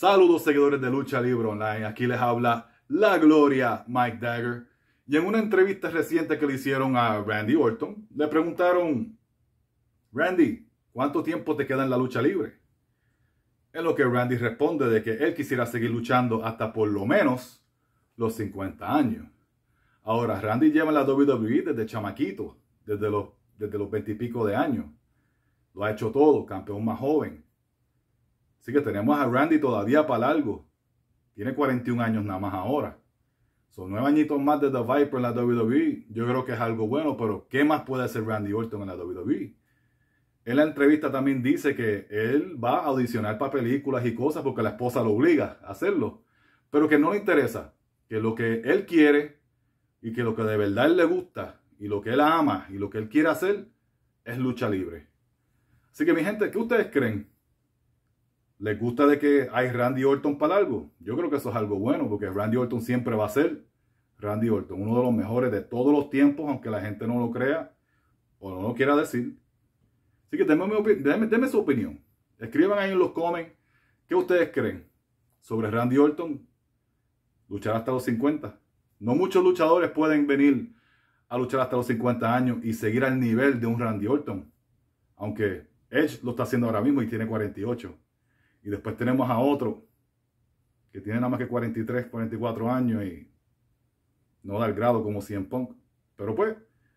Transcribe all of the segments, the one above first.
Saludos seguidores de Lucha Libre Online, aquí les habla la gloria Mike Dagger. Y en una entrevista reciente que le hicieron a Randy Orton, le preguntaron, Randy, ¿cuánto tiempo te queda en la lucha libre? En lo que Randy responde de que él quisiera seguir luchando hasta por lo menos los 50 años. Ahora, Randy lleva en la WWE desde chamaquito, desde los, desde los 20 y pico de años. Lo ha hecho todo, campeón más joven, Así que tenemos a Randy todavía para largo. Tiene 41 años nada más ahora. Son nueve añitos más de The Viper en la WWE. Yo creo que es algo bueno, pero ¿qué más puede hacer Randy Orton en la WWE? En la entrevista también dice que él va a audicionar para películas y cosas porque la esposa lo obliga a hacerlo, pero que no le interesa, que lo que él quiere y que lo que de verdad él le gusta y lo que él ama y lo que él quiere hacer es lucha libre. Así que mi gente, ¿qué ustedes creen? ¿Les gusta de que hay Randy Orton para algo? Yo creo que eso es algo bueno, porque Randy Orton siempre va a ser Randy Orton, uno de los mejores de todos los tiempos, aunque la gente no lo crea o no lo quiera decir. Así que denme, su opinión. Escriban ahí en los comments qué ustedes creen sobre Randy Orton luchar hasta los 50. No muchos luchadores pueden venir a luchar hasta los 50 años y seguir al nivel de un Randy Orton. Aunque Edge lo está haciendo ahora mismo y tiene 48. Y después tenemos a otro que tiene nada más que 43, 44 años y no da el grado como 100 Punk. Pero pues,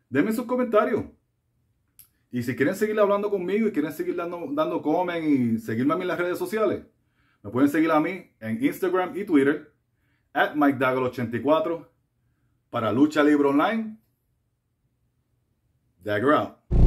denme sus comentarios. Y si quieren seguir hablando conmigo y quieren seguir dando, dando comen y seguirme a mí en las redes sociales, me pueden seguir a mí en Instagram y Twitter, at MikeDaggle84, para Lucha Libre Online. Dagger out.